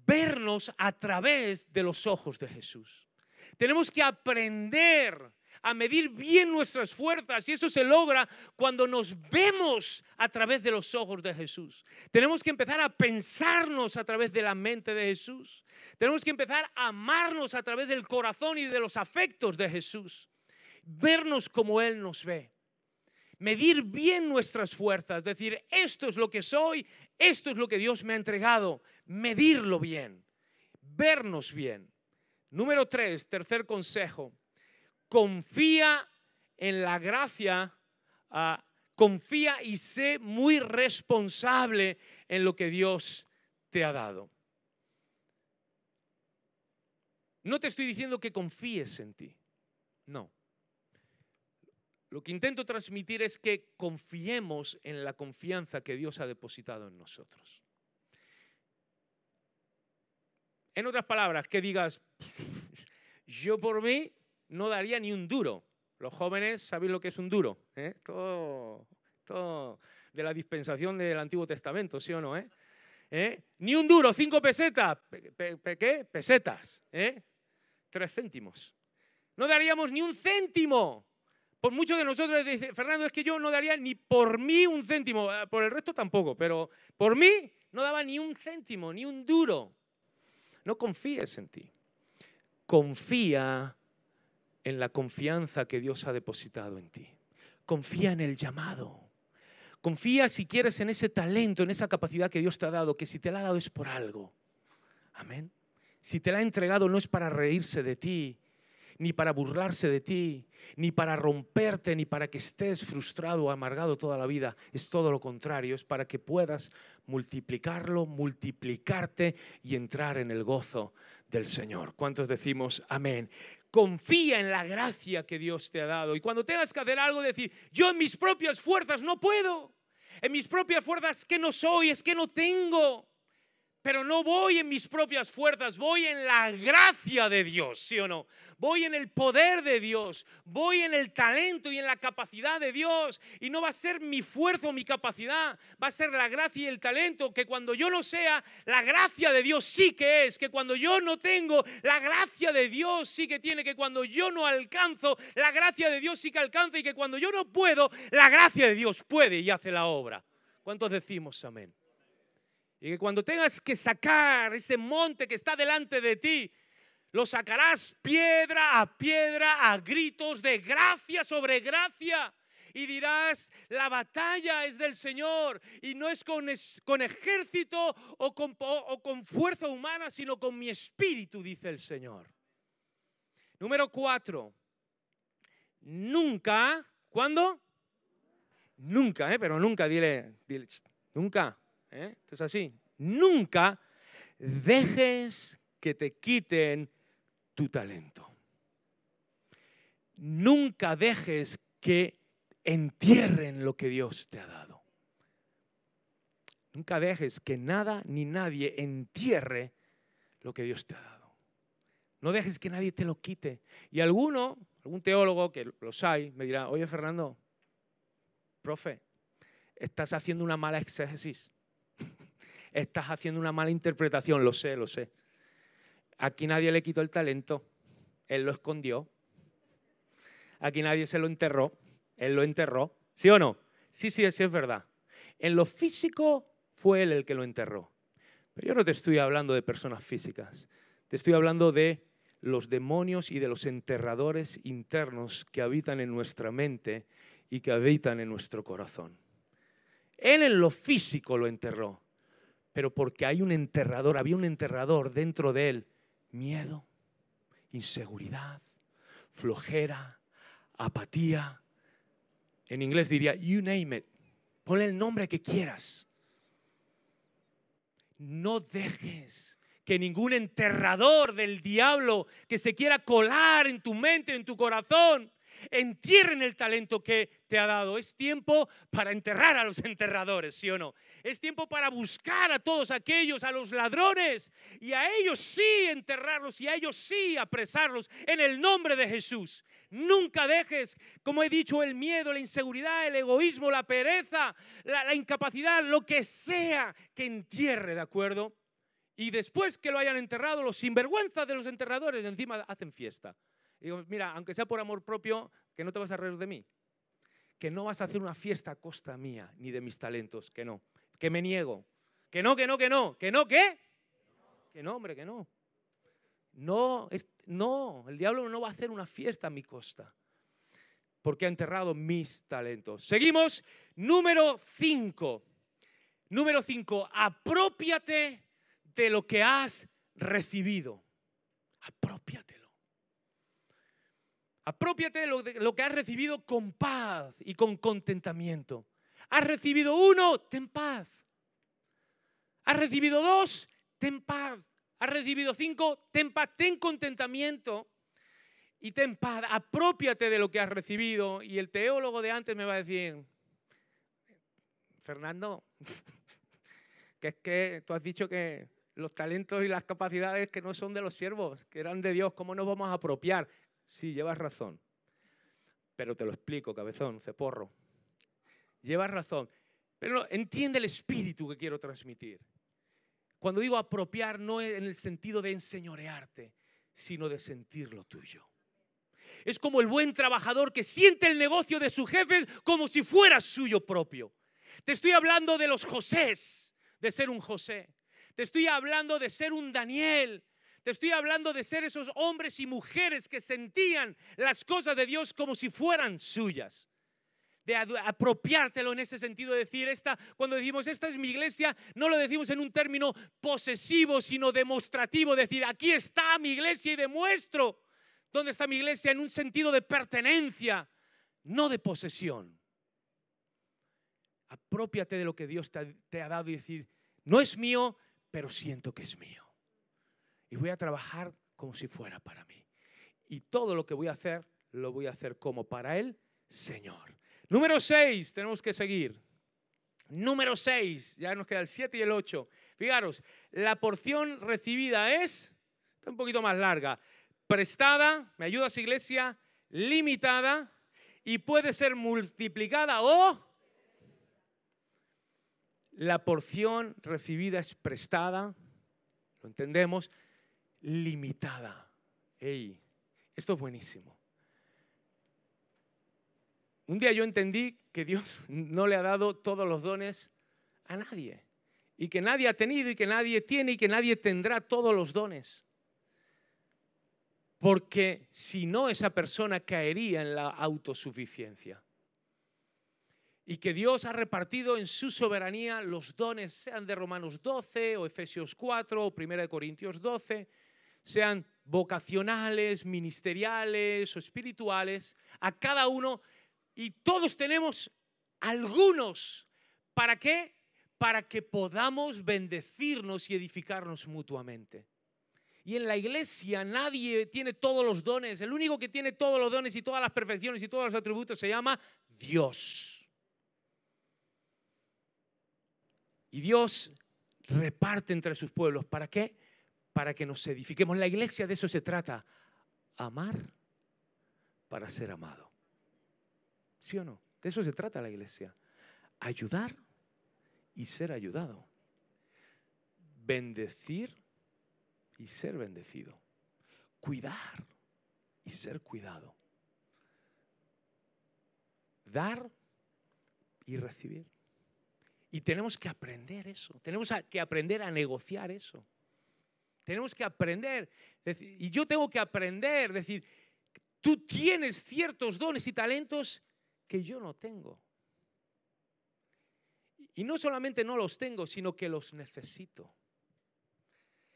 vernos a través de los ojos de Jesús. Tenemos que aprender a medir bien nuestras fuerzas y eso se logra cuando nos vemos a través de los ojos de Jesús. Tenemos que empezar a pensarnos a través de la mente de Jesús. Tenemos que empezar a amarnos a través del corazón y de los afectos de Jesús. Vernos como Él nos ve medir bien nuestras fuerzas, decir, esto es lo que soy, esto es lo que Dios me ha entregado, medirlo bien, vernos bien. Número tres, tercer consejo, confía en la gracia, ah, confía y sé muy responsable en lo que Dios te ha dado. No te estoy diciendo que confíes en ti, no. Lo que intento transmitir es que confiemos en la confianza que Dios ha depositado en nosotros. En otras palabras, que digas, yo por mí no daría ni un duro. Los jóvenes sabéis lo que es un duro. ¿Eh? Todo, de la dispensación del Antiguo Testamento, ¿sí o no? Eh? ¿Eh? Ni un duro, cinco pesetas. ¿Qué? Pesetas. ¿eh? Tres céntimos. No daríamos ni un céntimo por muchos de nosotros dice, Fernando, es que yo no daría ni por mí un céntimo, ah, por el resto tampoco, pero por mí no daba ni un céntimo, ni un duro. No confíes en ti. Confía en la confianza que Dios ha depositado en ti. Confía en el llamado. Confía si quieres en ese talento, en esa capacidad que Dios te ha dado, que si te la ha dado es por algo. Amén. Si te la ha entregado no es para reírse de ti, ni para burlarse de ti, ni para romperte, ni para que estés frustrado o amargado toda la vida. Es todo lo contrario, es para que puedas multiplicarlo, multiplicarte y entrar en el gozo del Señor. ¿Cuántos decimos amén? Confía en la gracia que Dios te ha dado. Y cuando tengas que hacer algo, decir, yo en mis propias fuerzas no puedo. En mis propias fuerzas que no soy, es que no tengo. Pero no voy en mis propias fuerzas, voy en la gracia de Dios, ¿sí o no? Voy en el poder de Dios, voy en el talento y en la capacidad de Dios. Y no va a ser mi fuerza o mi capacidad, va a ser la gracia y el talento. Que cuando yo no sea, la gracia de Dios sí que es. Que cuando yo no tengo, la gracia de Dios sí que tiene. Que cuando yo no alcanzo, la gracia de Dios sí que alcanza. Y que cuando yo no puedo, la gracia de Dios puede y hace la obra. ¿Cuántos decimos amén? Y que cuando tengas que sacar ese monte que está delante de ti, lo sacarás piedra a piedra, a gritos de gracia sobre gracia. Y dirás, la batalla es del Señor y no es con, ejército o con, fuerza humana, sino con mi espíritu, dice el Señor. Número cuatro, nunca, ¿cuándo? Nunca, ¿eh? pero nunca, dile nunca ¿eh? es así. Nunca dejes que te quiten tu talento. Nunca dejes que entierren lo que Dios te ha dado. Nunca dejes que nada ni nadie entierre lo que Dios te ha dado. No dejes que nadie te lo quite. Y alguno, algún teólogo que los hay, me dirá, oye Fernando, profe, estás haciendo una mala exégesis. Estás haciendo una mala interpretación, lo sé, lo sé. Aquí nadie le quitó el talento, él lo escondió. Aquí nadie se lo enterró, él lo enterró. ¿Sí o no? Sí, sí, sí es verdad. En lo físico fue él el que lo enterró. Pero yo no te estoy hablando de personas físicas, te estoy hablando de los demonios y de los enterradores internos que habitan en nuestra mente y que habitan en nuestro corazón. Él en lo físico lo enterró, pero porque hay un enterrador, había un enterrador dentro de él. Miedo, inseguridad, flojera, apatía. En inglés diría, you name it, ponle el nombre que quieras. No dejes que ningún enterrador del diablo que se quiera colar en tu mente, en tu corazón, entierren el talento que te ha dado. Es tiempo para enterrar a los enterradores, ¿sí o no? Es tiempo para buscar a todos aquellos, a los ladrones, y a ellos sí enterrarlos y a ellos sí apresarlos en el nombre de Jesús. Nunca dejes, como he dicho, el miedo, la inseguridad, el egoísmo, la pereza, la, incapacidad, lo que sea que entierre, ¿de acuerdo? Y después que lo hayan enterrado, los sinvergüenzas de los enterradores encima hacen fiesta digo, mira, aunque sea por amor propio, que no te vas a reír de mí. Que no vas a hacer una fiesta a costa mía, ni de mis talentos, que no. Que me niego. Que no, que no, que no. Que no, ¿qué? Que no, hombre, que no. No, no, el diablo no va a hacer una fiesta a mi costa. Porque ha enterrado mis talentos. Seguimos, número 5. Número 5, apropiate de lo que has recibido. Apropiate Apropiate de lo, que has recibido con paz y con contentamiento. Has recibido uno, ten paz. Has recibido dos, ten paz. Has recibido cinco, ten paz, ten contentamiento y ten paz. Apropiate de lo que has recibido. Y el teólogo de antes me va a decir, Fernando, que es que tú has dicho que los talentos y las capacidades que no son de los siervos, que eran de Dios, ¿cómo nos vamos a apropiar? Sí, llevas razón. Pero te lo explico, cabezón, ceporro. Llevas razón. Pero entiende el espíritu que quiero transmitir. Cuando digo apropiar, no es en el sentido de enseñorearte, sino de sentir lo tuyo. Es como el buen trabajador que siente el negocio de su jefe como si fuera suyo propio. Te estoy hablando de los Josés, de ser un José. Te estoy hablando de ser un Daniel, te estoy hablando de ser esos hombres y mujeres que sentían las cosas de Dios como si fueran suyas. De apropiártelo en ese sentido, de decir esta, cuando decimos esta es mi iglesia, no lo decimos en un término posesivo, sino demostrativo, decir aquí está mi iglesia y demuestro dónde está mi iglesia en un sentido de pertenencia, no de posesión. Apropiate de lo que Dios te ha dado y decir, no es mío, pero siento que es mío y voy a trabajar como si fuera para mí. Y todo lo que voy a hacer, lo voy a hacer como para el Señor. Número 6, tenemos que seguir. Número 6, ya nos queda el 7 y el 8. Fijaros, la porción recibida es, está un poquito más larga, prestada, me ayudas iglesia, limitada y puede ser multiplicada o la porción recibida es prestada, lo entendemos, limitada. esto es buenísimo. Un día yo entendí que Dios no le ha dado todos los dones a nadie y que nadie ha tenido y que nadie tiene y que nadie tendrá todos los dones. Porque si no, esa persona caería en la autosuficiencia. Y que Dios ha repartido en su soberanía los dones, sean de Romanos 12 o Efesios 4 o 1 Corintios 12 sean vocacionales, ministeriales o espirituales, a cada uno. Y todos tenemos algunos. ¿Para qué? Para que podamos bendecirnos y edificarnos mutuamente. Y en la iglesia nadie tiene todos los dones. El único que tiene todos los dones y todas las perfecciones y todos los atributos se llama Dios. Y Dios reparte entre sus pueblos. ¿Para qué? para que nos edifiquemos. La iglesia de eso se trata. Amar para ser amado. ¿Sí o no? De eso se trata la iglesia. Ayudar y ser ayudado. Bendecir y ser bendecido. Cuidar y ser cuidado. Dar y recibir. Y tenemos que aprender eso. Tenemos que aprender a negociar eso. Tenemos que aprender. Y yo tengo que aprender, decir, tú tienes ciertos dones y talentos que yo no tengo. Y no solamente no los tengo, sino que los necesito.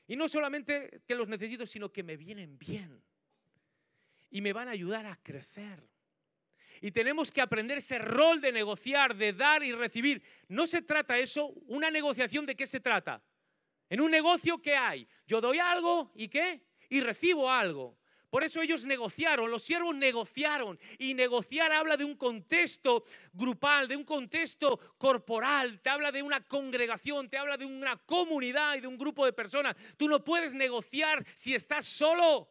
Y no solamente que los necesito, sino que me vienen bien. Y me van a ayudar a crecer. Y tenemos que aprender ese rol de negociar, de dar y recibir. No se trata eso, una negociación de qué se trata? En un negocio, ¿qué hay? Yo doy algo y qué? Y recibo algo. Por eso ellos negociaron, los siervos negociaron. Y negociar habla de un contexto grupal, de un contexto corporal, te habla de una congregación, te habla de una comunidad y de un grupo de personas. Tú no puedes negociar si estás solo.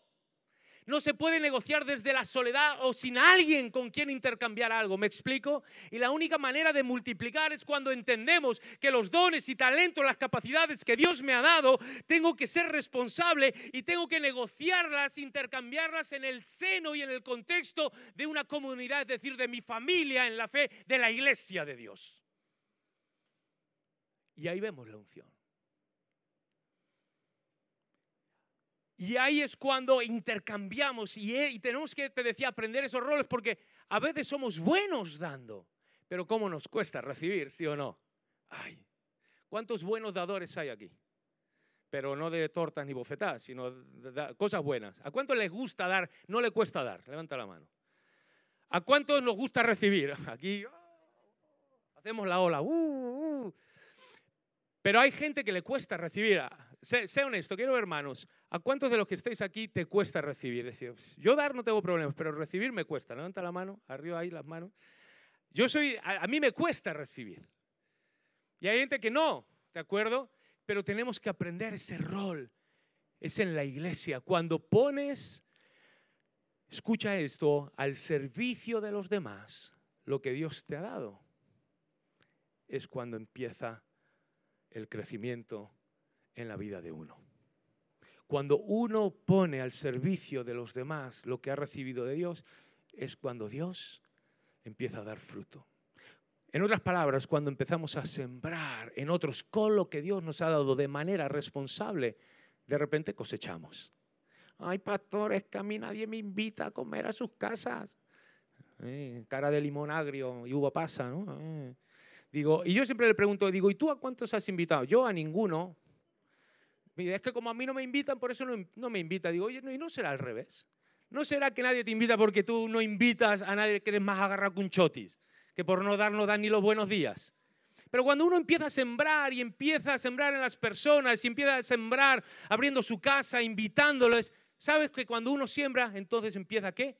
No se puede negociar desde la soledad o sin alguien con quien intercambiar algo, ¿me explico? Y la única manera de multiplicar es cuando entendemos que los dones y talentos, las capacidades que Dios me ha dado, tengo que ser responsable y tengo que negociarlas, intercambiarlas en el seno y en el contexto de una comunidad, es decir, de mi familia en la fe, de la iglesia de Dios. Y ahí vemos la unción. Y ahí es cuando intercambiamos eh, y, tenemos que, te decía, aprender esos roles porque a veces somos buenos dando, pero ¿cómo nos cuesta recibir, sí o no? Ay, ¿cuántos buenos dadores hay aquí? Pero no de tortas ni bofetadas, sino de cosas buenas. ¿A cuántos les gusta dar? No le cuesta dar. Levanta la mano. ¿A cuántos nos gusta recibir? Aquí oh, hacemos la ola. Uh, uh. Pero hay gente que le cuesta recibir sé, honesto, quiero ver hermanos, ¿a cuántos de los que estáis aquí te cuesta recibir? yo dar no tengo problemas, pero recibir me cuesta. Levanta la mano, arriba ahí las manos. Yo soy, a, a mí me cuesta recibir. Y hay gente que no, ¿de acuerdo? Pero tenemos que aprender ese rol. Es en la iglesia. Cuando pones, escucha esto, al servicio de los demás, lo que Dios te ha dado, es cuando empieza el crecimiento en la vida de uno. Cuando uno pone al servicio de los demás lo que ha recibido de Dios, es cuando Dios empieza a dar fruto. En otras palabras, cuando empezamos a sembrar en otros con lo que Dios nos ha dado de manera responsable, de repente cosechamos. Ay, pastores, que a mí nadie me invita a comer a sus casas. Eh, cara de limón agrio y uva pasa, ¿no? Eh. Digo, y yo siempre le pregunto, digo, ¿y tú a cuántos has invitado? Yo a ninguno, es que como a mí no me invitan, por eso no, me invita. Digo, oye, no, y no será al revés. ¿No será que nadie te invita porque tú no invitas a nadie que eres más agarrado que chotis? Que por no dar no dan ni los buenos días. Pero cuando uno empieza a sembrar y empieza a sembrar en las personas y empieza a sembrar abriendo su casa, invitándoles, ¿sabes que cuando uno siembra, entonces empieza qué?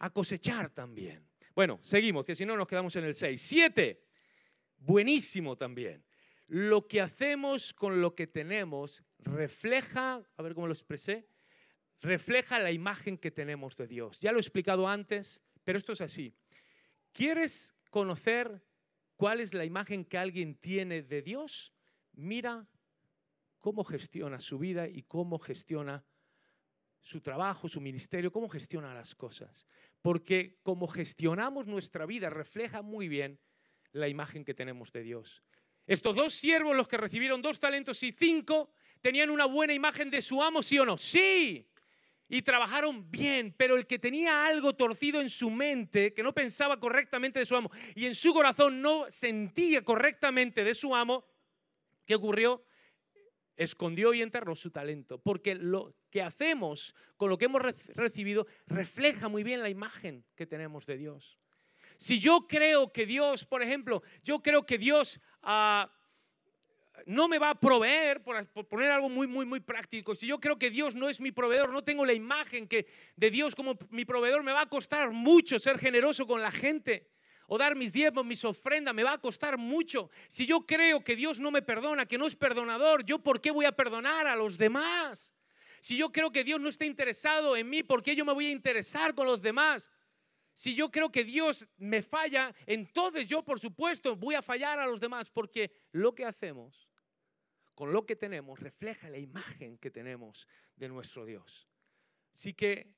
A cosechar también. Bueno, seguimos, que si no nos quedamos en el 6. 7. Buenísimo también. Lo que hacemos con lo que tenemos refleja, a ver cómo lo expresé, refleja la imagen que tenemos de Dios. Ya lo he explicado antes, pero esto es así. ¿Quieres conocer cuál es la imagen que alguien tiene de Dios? Mira cómo gestiona su vida y cómo gestiona su trabajo, su ministerio, cómo gestiona las cosas. Porque como gestionamos nuestra vida refleja muy bien la imagen que tenemos de Dios. Estos dos siervos, los que recibieron dos talentos y cinco, tenían una buena imagen de su amo, sí o no. Sí. Y trabajaron bien, pero el que tenía algo torcido en su mente, que no pensaba correctamente de su amo, y en su corazón no sentía correctamente de su amo, ¿qué ocurrió? escondió y enterró su talento, porque lo que hacemos con lo que hemos recibido refleja muy bien la imagen que tenemos de Dios. Si yo creo que Dios, por ejemplo, yo creo que Dios ah, no me va a proveer, por, poner algo muy, muy, muy práctico, si yo creo que Dios no es mi proveedor, no tengo la imagen que de Dios como mi proveedor, me va a costar mucho ser generoso con la gente o dar mis diezmos, mis ofrendas, me va a costar mucho. Si yo creo que Dios no me perdona, que no es perdonador, ¿yo por qué voy a perdonar a los demás? Si yo creo que Dios no está interesado en mí, ¿por qué yo me voy a interesar con los demás? si yo creo que Dios me falla, entonces yo por supuesto voy a fallar a los demás, porque lo que hacemos con lo que tenemos refleja la imagen que tenemos de nuestro Dios. Así que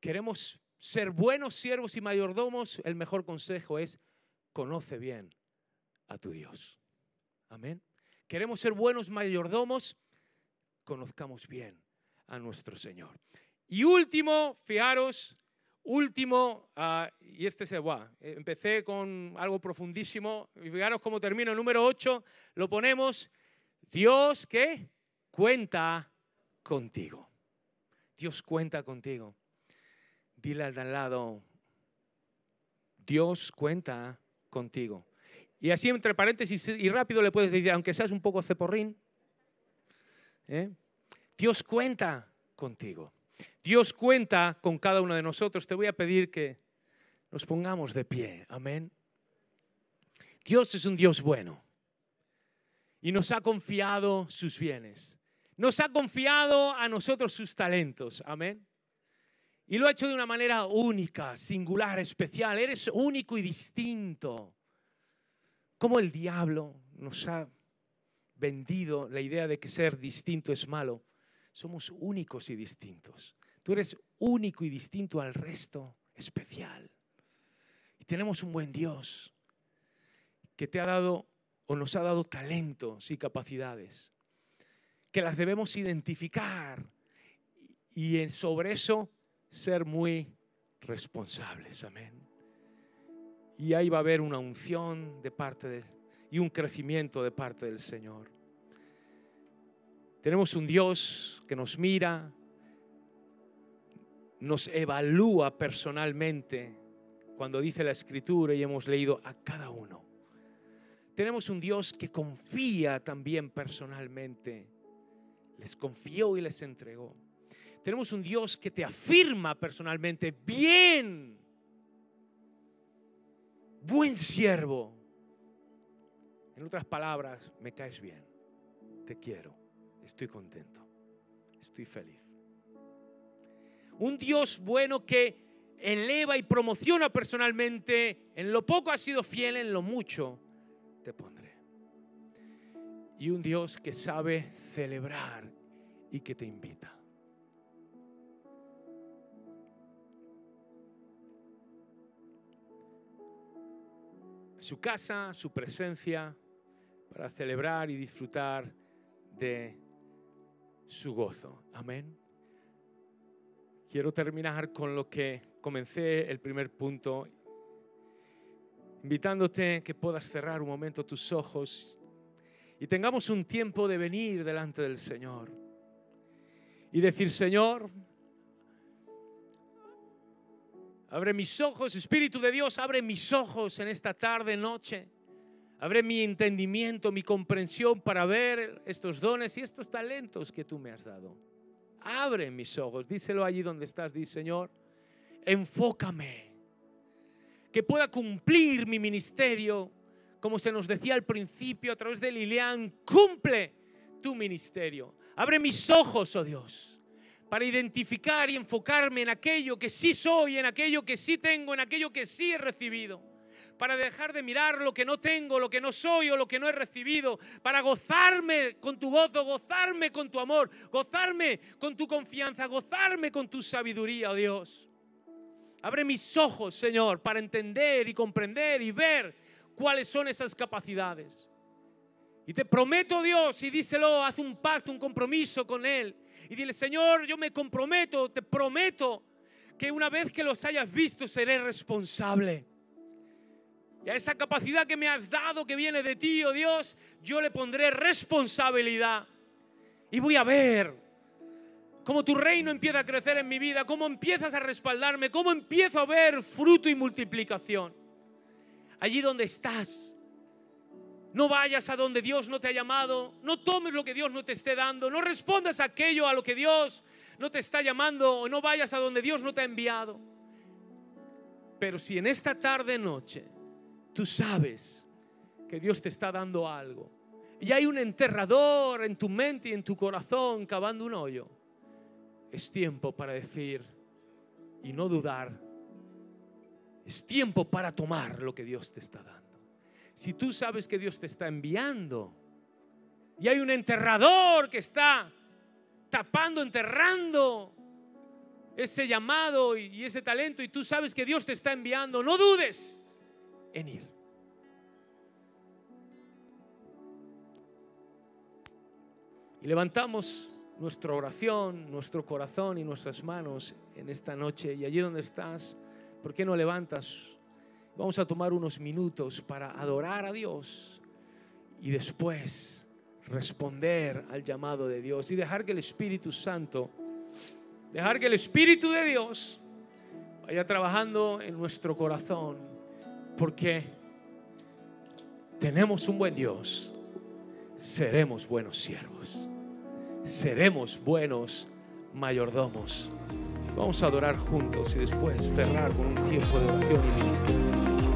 queremos ser buenos siervos y mayordomos, el mejor consejo es conoce bien a tu Dios. Amén. Queremos ser buenos mayordomos, conozcamos bien a nuestro Señor. Y último, fiaros. Último, ah, y este se va. Empecé con algo profundísimo. Y fijaros cómo termino. El número 8 lo ponemos. Dios que cuenta contigo. Dios cuenta contigo. Dile al de al lado, Dios cuenta contigo. Y así entre paréntesis y rápido le puedes decir, aunque seas un poco ceporrín, ¿eh? Dios cuenta contigo. Dios cuenta con cada uno de nosotros. Te voy a pedir que nos pongamos de pie. Amén. Dios es un Dios bueno y nos ha confiado sus bienes. Nos ha confiado a nosotros sus talentos. Amén. Y lo ha hecho de una manera única, singular, especial. Eres único y distinto. Como el diablo nos ha vendido la idea de que ser distinto es malo. Somos únicos y distintos. Tú eres único y distinto al resto, especial. Y tenemos un buen Dios que te ha dado o nos ha dado talentos y capacidades, que las debemos identificar y sobre eso ser muy responsables. Amén. Y ahí va a haber una unción de parte de, y un crecimiento de parte del Señor. Tenemos un Dios que nos mira, nos evalúa personalmente cuando dice la escritura y hemos leído a cada uno. Tenemos un Dios que confía también personalmente. Les confió y les entregó. Tenemos un Dios que te afirma personalmente, bien, buen siervo. En otras palabras, me caes bien, te quiero estoy contento, estoy feliz. Un Dios bueno que eleva y promociona personalmente, en lo poco ha sido fiel, en lo mucho te pondré. Y un Dios que sabe celebrar y que te invita. Su casa, su presencia, para celebrar y disfrutar de su gozo. Amén. Quiero terminar con lo que comencé el primer punto, invitándote que puedas cerrar un momento tus ojos y tengamos un tiempo de venir delante del Señor y decir, Señor, abre mis ojos, Espíritu de Dios, abre mis ojos en esta tarde, noche Abre mi entendimiento, mi comprensión para ver estos dones y estos talentos que tú me has dado. Abre mis ojos, díselo allí donde estás, dice Señor, enfócame, que pueda cumplir mi ministerio, como se nos decía al principio a través de Lilian, cumple tu ministerio. Abre mis ojos, oh Dios, para identificar y enfocarme en aquello que sí soy, en aquello que sí tengo, en aquello que sí he recibido para dejar de mirar lo que no tengo, lo que no soy o lo que no he recibido, para gozarme con tu gozo, gozarme con tu amor, gozarme con tu confianza, gozarme con tu sabiduría, oh Dios. Abre mis ojos, Señor, para entender y comprender y ver cuáles son esas capacidades. Y te prometo, Dios, y díselo, haz un pacto, un compromiso con Él. Y dile, Señor, yo me comprometo, te prometo que una vez que los hayas visto seré responsable. Y a esa capacidad que me has dado, que viene de ti, oh Dios, yo le pondré responsabilidad. Y voy a ver cómo tu reino empieza a crecer en mi vida, cómo empiezas a respaldarme, cómo empiezo a ver fruto y multiplicación. Allí donde estás, no vayas a donde Dios no te ha llamado, no tomes lo que Dios no te esté dando, no respondas aquello a lo que Dios no te está llamando o no vayas a donde Dios no te ha enviado. Pero si en esta tarde noche tú sabes que Dios te está dando algo. Y hay un enterrador en tu mente y en tu corazón cavando un hoyo. Es tiempo para decir y no dudar. Es tiempo para tomar lo que Dios te está dando. Si tú sabes que Dios te está enviando y hay un enterrador que está tapando, enterrando ese llamado y ese talento y tú sabes que Dios te está enviando, no dudes en ir. Y levantamos nuestra oración, nuestro corazón y nuestras manos en esta noche. Y allí donde estás, ¿por qué no levantas? Vamos a tomar unos minutos para adorar a Dios y después responder al llamado de Dios y dejar que el Espíritu Santo, dejar que el Espíritu de Dios vaya trabajando en nuestro corazón, porque tenemos un buen Dios, seremos buenos siervos, seremos buenos mayordomos. Vamos a adorar juntos y después cerrar con un tiempo de oración y ministro.